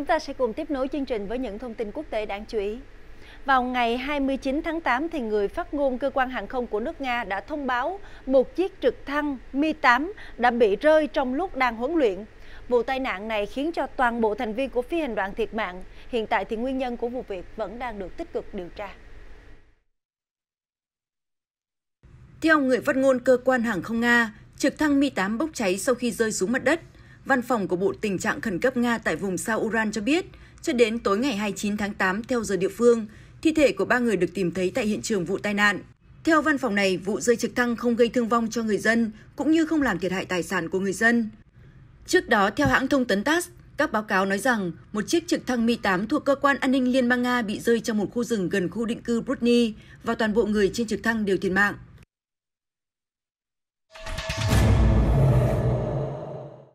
Chúng ta sẽ cùng tiếp nối chương trình với những thông tin quốc tế đáng chú ý. Vào ngày 29 tháng 8, thì người phát ngôn cơ quan hàng không của nước Nga đã thông báo một chiếc trực thăng Mi-8 đã bị rơi trong lúc đang huấn luyện. Vụ tai nạn này khiến cho toàn bộ thành viên của phi hành đoàn thiệt mạng. Hiện tại thì nguyên nhân của vụ việc vẫn đang được tích cực điều tra. Theo người phát ngôn cơ quan hàng không Nga, trực thăng Mi-8 bốc cháy sau khi rơi xuống mặt đất – Văn phòng của Bộ Tình trạng Khẩn cấp Nga tại vùng sao Uran cho biết, cho đến tối ngày 29 tháng 8 theo giờ địa phương, thi thể của ba người được tìm thấy tại hiện trường vụ tai nạn. Theo văn phòng này, vụ rơi trực thăng không gây thương vong cho người dân, cũng như không làm thiệt hại tài sản của người dân. Trước đó, theo hãng thông tấn TASS, các báo cáo nói rằng một chiếc trực thăng Mi-8 thuộc cơ quan an ninh Liên bang Nga bị rơi trong một khu rừng gần khu định cư Brutny và toàn bộ người trên trực thăng đều thiệt mạng.